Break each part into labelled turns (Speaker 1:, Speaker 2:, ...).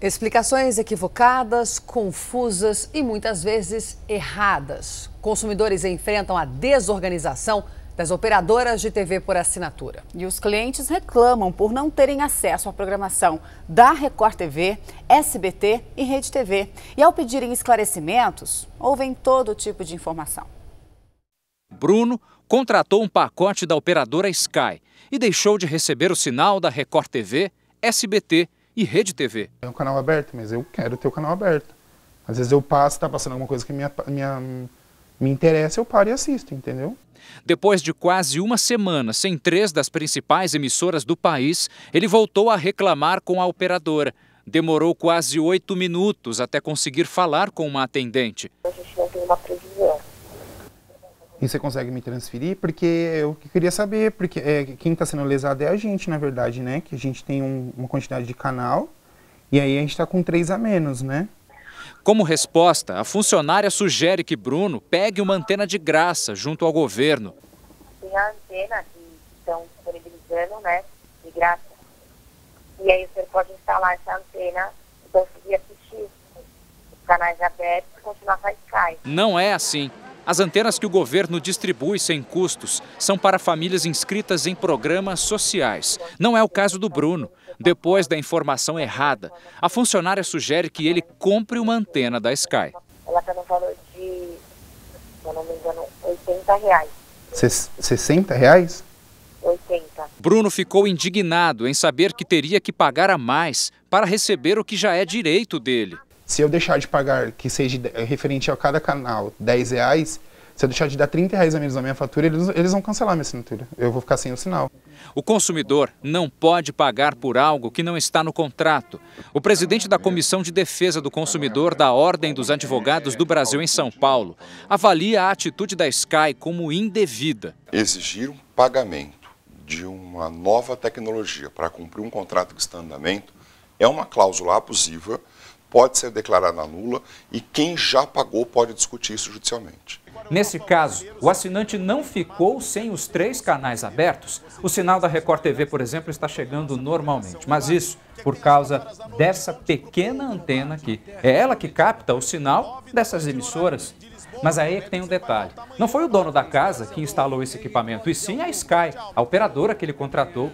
Speaker 1: Explicações equivocadas, confusas e muitas vezes erradas. Consumidores enfrentam a desorganização das operadoras de
Speaker 2: TV por assinatura. E os clientes reclamam por não terem acesso à programação da Record TV, SBT e Rede TV. E ao pedirem esclarecimentos, ouvem todo tipo de informação. Bruno contratou um pacote da operadora Sky e deixou de receber o sinal da Record TV, SBT e Rede TV.
Speaker 1: É um canal aberto, mas eu quero ter o um canal aberto. Às vezes eu passo, está passando alguma coisa que minha, minha, me interessa, eu paro e assisto, entendeu?
Speaker 2: Depois de quase uma semana sem três das principais emissoras do país, ele voltou a reclamar com a operadora. Demorou quase oito minutos até conseguir falar com uma atendente. A gente
Speaker 1: não tem uma previsão e você consegue me transferir? Porque eu queria saber, porque é, quem está sendo lesado é a gente, na verdade, né? Que a gente tem um, uma quantidade de canal e aí a gente está com três a menos, né?
Speaker 2: Como resposta, a funcionária sugere que Bruno pegue uma antena de graça junto ao governo.
Speaker 1: Tem a antena que estão disponibilizando, né? De graça. E aí o senhor pode instalar essa antena e conseguir assistir os canais abertos e continuar com a Sky.
Speaker 2: Não é assim. As antenas que o governo distribui sem custos são para famílias inscritas em programas sociais. Não é o caso do Bruno. Depois da informação errada, a funcionária sugere que ele compre uma antena da Sky. Ela está
Speaker 1: no valor de, se eu não me engano, 80 reais. Ses 60 reais?
Speaker 2: 80. Bruno ficou indignado em saber que teria que pagar a mais para receber o que já é direito dele.
Speaker 1: Se eu deixar de pagar, que seja referente a cada canal, 10 reais, se eu deixar de dar 30 reais a menos na minha fatura, eles, eles vão cancelar minha assinatura. Eu vou ficar sem o sinal.
Speaker 2: O consumidor não pode pagar por algo que não está no contrato. O presidente da Comissão de Defesa do Consumidor da Ordem dos Advogados do Brasil em São Paulo avalia a atitude da Sky como indevida.
Speaker 1: Exigir o um pagamento de uma nova tecnologia para cumprir um contrato que está em andamento é uma cláusula abusiva pode ser declarada nula e quem já pagou pode discutir
Speaker 2: isso judicialmente. Nesse caso, o assinante não ficou sem os três canais abertos. O sinal da Record TV, por exemplo, está chegando normalmente, mas isso por causa dessa pequena antena aqui. É ela que capta o sinal dessas emissoras. Mas aí é que tem um detalhe. Não foi o dono da casa que instalou esse equipamento, e sim a Sky, a operadora que ele contratou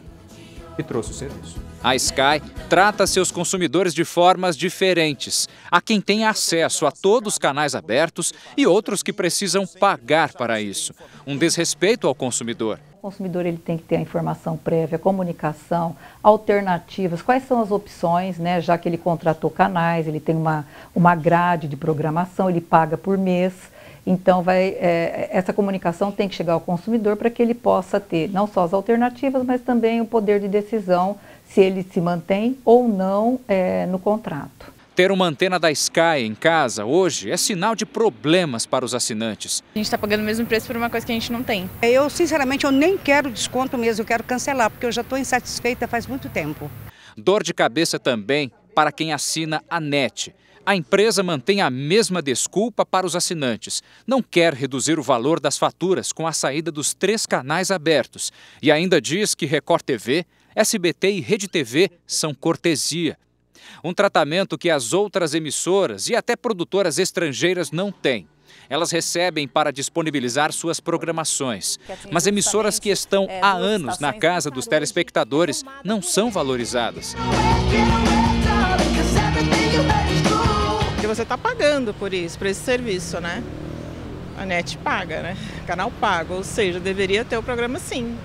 Speaker 2: e trouxe o serviço. A Sky trata seus consumidores de formas diferentes. Há quem tem acesso a todos os canais abertos e outros que precisam pagar para isso. Um desrespeito ao consumidor. O consumidor ele tem que ter a informação prévia, comunicação, alternativas, quais são as opções, né? já que ele contratou canais, ele tem uma, uma grade de programação, ele paga por mês. Então, vai, é, essa comunicação tem que chegar ao consumidor para que ele possa ter não só as alternativas, mas também o poder de decisão se ele se mantém ou não é, no contrato. Ter uma antena da Sky em casa hoje é sinal de problemas para os assinantes. A gente está pagando o mesmo preço por uma coisa que a gente não tem. Eu, sinceramente, eu nem quero desconto mesmo, eu quero cancelar, porque eu já estou insatisfeita faz muito tempo. Dor de cabeça também para quem assina a NET. A empresa mantém a mesma desculpa para os assinantes. Não quer reduzir o valor das faturas com a saída dos três canais abertos. E ainda diz que Record TV, SBT e Rede TV são cortesia. Um tratamento que as outras emissoras e até produtoras estrangeiras não têm. Elas recebem para disponibilizar suas programações. Mas emissoras que estão há é anos na casa dos telespectadores não são valorizadas
Speaker 1: você está pagando por isso, por esse serviço, né? A NET paga, né? Canal paga, ou seja, deveria ter o programa sim.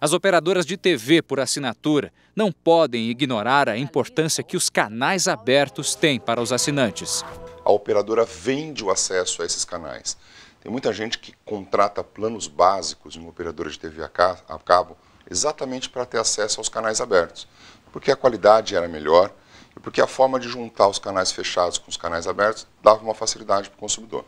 Speaker 2: As operadoras de TV por assinatura não podem ignorar a importância que os canais abertos têm para os assinantes.
Speaker 1: A operadora vende o acesso a esses canais. Tem muita gente que contrata planos básicos em uma operadora de TV a cabo exatamente para ter acesso aos canais abertos, porque a qualidade era melhor,
Speaker 2: porque a forma de juntar os canais fechados com os canais abertos dava uma facilidade para o consumidor.